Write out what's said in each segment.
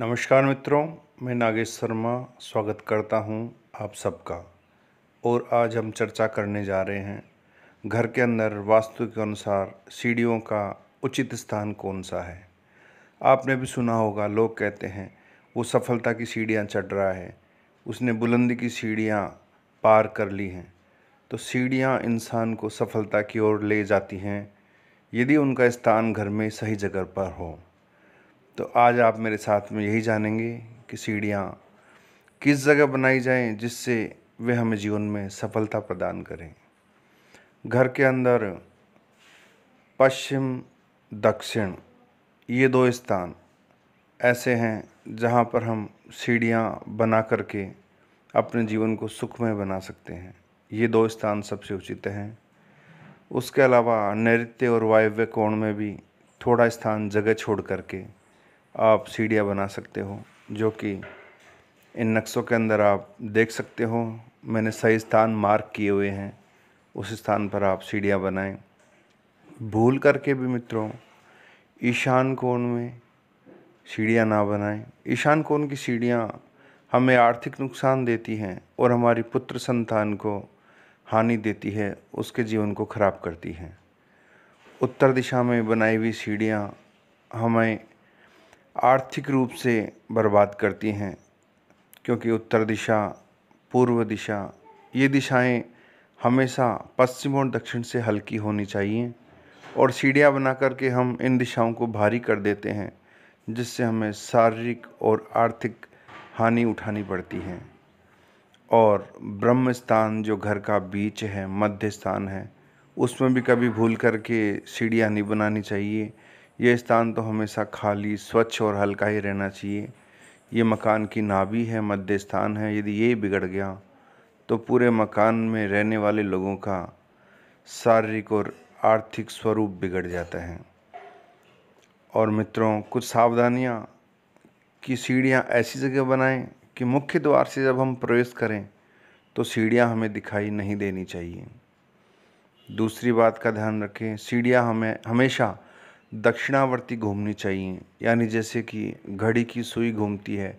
नमस्कार मित्रों मैं नागेश शर्मा स्वागत करता हूं आप सबका और आज हम चर्चा करने जा रहे हैं घर के अंदर वास्तु के अनुसार सीढ़ियों का उचित स्थान कौन सा है आपने भी सुना होगा लोग कहते हैं वो सफलता की सीढ़ियां चढ़ रहा है उसने बुलंदी की सीढ़ियां पार कर ली हैं तो सीढ़ियां इंसान को सफलता की ओर ले जाती हैं यदि उनका स्थान घर में सही जगह पर हो तो आज आप मेरे साथ में यही जानेंगे कि सीढ़ियाँ किस जगह बनाई जाएं जिससे वे हमें जीवन में सफलता प्रदान करें घर के अंदर पश्चिम दक्षिण ये दो स्थान ऐसे हैं जहाँ पर हम सीढ़ियाँ बना करके अपने जीवन को सुखमय बना सकते हैं ये दो स्थान सबसे उचित हैं उसके अलावा नैत्य और वायव्य कोण में भी थोड़ा स्थान जगह छोड़ करके आप सीढ़ियाँ बना सकते हो जो कि इन नक्शों के अंदर आप देख सकते हो मैंने सही स्थान मार्क किए हुए हैं उस स्थान पर आप सीढ़ियाँ बनाएं भूल करके भी मित्रों ईशान कोण में सीढ़ियाँ ना बनाएं ईशान कोण की सीढ़ियाँ हमें आर्थिक नुकसान देती हैं और हमारी पुत्र संतान को हानि देती है उसके जीवन को खराब करती हैं उत्तर दिशा में बनाई हुई सीढ़ियाँ हमें आर्थिक रूप से बर्बाद करती हैं क्योंकि उत्तर दिशा पूर्व दिशा ये दिशाएं हमेशा पश्चिम और दक्षिण से हल्की होनी चाहिए और सीढ़ियाँ बना करके हम इन दिशाओं को भारी कर देते हैं जिससे हमें शारीरिक और आर्थिक हानि उठानी पड़ती है और ब्रह्म स्थान जो घर का बीच है मध्य स्थान है उसमें भी कभी भूल करके सीढ़ियाँ नहीं बनानी चाहिए ये स्थान तो हमेशा खाली स्वच्छ और हल्का ही रहना चाहिए ये मकान की नाभि है मध्य स्थान है यदि ये बिगड़ गया तो पूरे मकान में रहने वाले लोगों का शारीरिक और आर्थिक स्वरूप बिगड़ जाता है और मित्रों कुछ सावधानियाँ कि सीढ़ियाँ ऐसी जगह बनाएं कि मुख्य द्वार से जब हम प्रवेश करें तो सीढ़ियाँ हमें दिखाई नहीं देनी चाहिए दूसरी बात का ध्यान रखें सीढ़ियाँ हमें हमेशा दक्षिणावर्ती घूमनी चाहिए यानी जैसे कि घड़ी की सुई घूमती है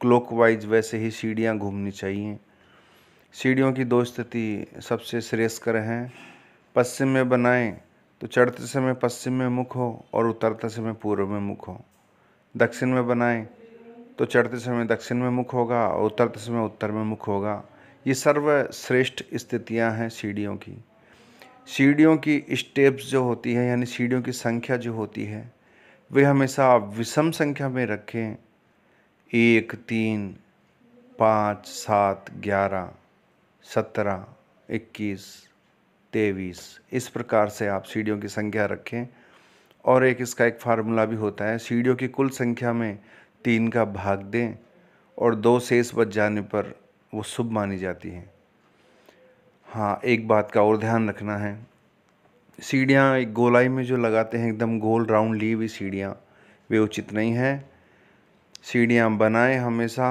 क्लॉकवाइज वैसे ही सीढ़ियाँ घूमनी चाहिए सीढ़ियों की दो स्थिति सबसे श्रेयस्कर हैं पश्चिम में बनाएं तो चढ़ते समय पश्चिम में मुख हो और उतरते समय पूर्व में मुख हो दक्षिण में बनाएं तो चढ़ते समय दक्षिण में मुख होगा और उतरते समय उत्तर में मुख होगा ये सर्वश्रेष्ठ स्थितियाँ हैं सीढ़ियों की सीढ़ियों की स्टेप्स जो होती है यानी सीढ़ियों की संख्या जो होती है वे हमेशा आप विषम संख्या में रखें एक तीन पाँच सात ग्यारह सत्रह इक्कीस तेईस इस प्रकार से आप सीढ़ियों की संख्या रखें और एक इसका एक फार्मूला भी होता है सीढ़ियों की कुल संख्या में तीन का भाग दें और दो शेष बच जाने पर वो शुभ मानी जाती हैं हाँ एक बात का और ध्यान रखना है सीढ़ियाँ एक गोलाई में जो लगाते हैं एकदम गोल राउंड ली हुई सीढ़ियाँ वे उचित नहीं हैं सीढ़ियाँ बनाएं हमेशा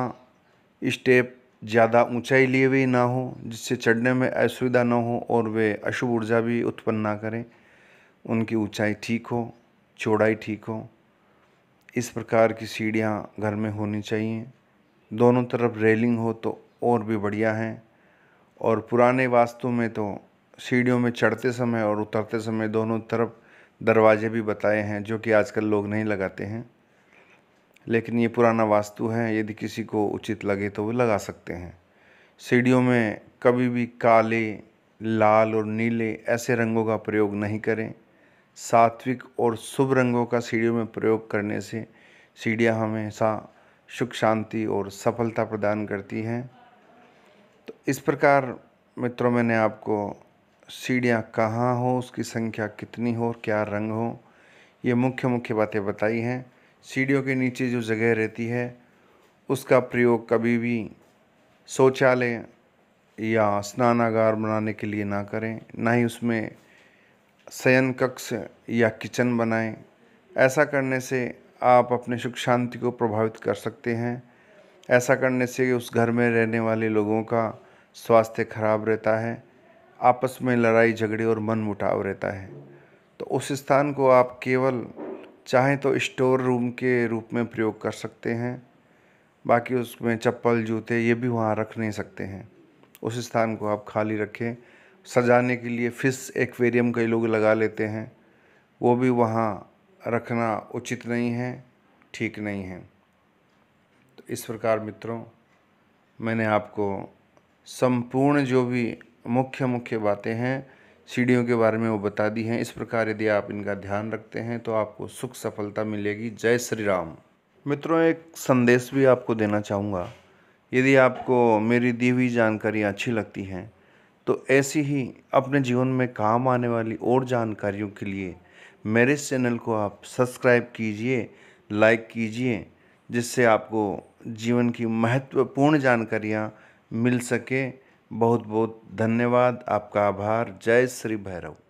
स्टेप ज़्यादा ऊंचाई लिए हुई ना हो जिससे चढ़ने में असुविधा ना हो और वे अशुभ ऊर्जा भी उत्पन्न ना करें उनकी ऊंचाई ठीक हो चौड़ाई ठीक हो इस प्रकार की सीढ़ियाँ घर में होनी चाहिए दोनों तरफ रेलिंग हो तो और भी बढ़िया हैं और पुराने वास्तु में तो सीढ़ियों में चढ़ते समय और उतरते समय दोनों तरफ दरवाजे भी बताए हैं जो कि आजकल लोग नहीं लगाते हैं लेकिन ये पुराना वास्तु है यदि किसी को उचित लगे तो वो लगा सकते हैं सीढ़ियों में कभी भी काले लाल और नीले ऐसे रंगों का प्रयोग नहीं करें सात्विक और शुभ रंगों का सीढ़ियों में प्रयोग करने से सीढ़ियाँ हमेशा सुख शांति और सफलता प्रदान करती हैं तो इस प्रकार मित्रों मैंने आपको सीढ़ियाँ कहाँ हो उसकी संख्या कितनी हो क्या रंग हो ये मुख्य मुख्य बातें बताई हैं सीढ़ियों के नीचे जो जगह रहती है उसका प्रयोग कभी भी शौचालय या स्नानागार बनाने के लिए ना करें ना ही उसमें शयन कक्ष या किचन बनाएं ऐसा करने से आप अपने सुख शांति को प्रभावित कर सकते हैं ऐसा करने से उस घर में रहने वाले लोगों का स्वास्थ्य खराब रहता है आपस में लड़ाई झगड़े और मन मुटाव रहता है तो उस स्थान को आप केवल चाहें तो स्टोर रूम के रूप में प्रयोग कर सकते हैं बाकी उसमें चप्पल जूते ये भी वहाँ रख नहीं सकते हैं उस स्थान को आप खाली रखें सजाने के लिए फ़िश एक्वेरियम कई लोग लगा लेते हैं वो भी वहाँ रखना उचित नहीं है ठीक नहीं है इस प्रकार मित्रों मैंने आपको संपूर्ण जो भी मुख्य मुख्य बातें हैं सीढ़ियों के बारे में वो बता दी हैं इस प्रकार यदि आप इनका ध्यान रखते हैं तो आपको सुख सफलता मिलेगी जय श्री राम मित्रों एक संदेश भी आपको देना चाहूँगा यदि आपको मेरी दी हुई जानकारियाँ अच्छी लगती हैं तो ऐसी ही अपने जीवन में काम आने वाली और जानकारियों के लिए मेरे चैनल को आप सब्सक्राइब कीजिए लाइक कीजिए जिससे आपको जीवन की महत्वपूर्ण जानकारियाँ मिल सके बहुत बहुत धन्यवाद आपका आभार जय श्री भैरव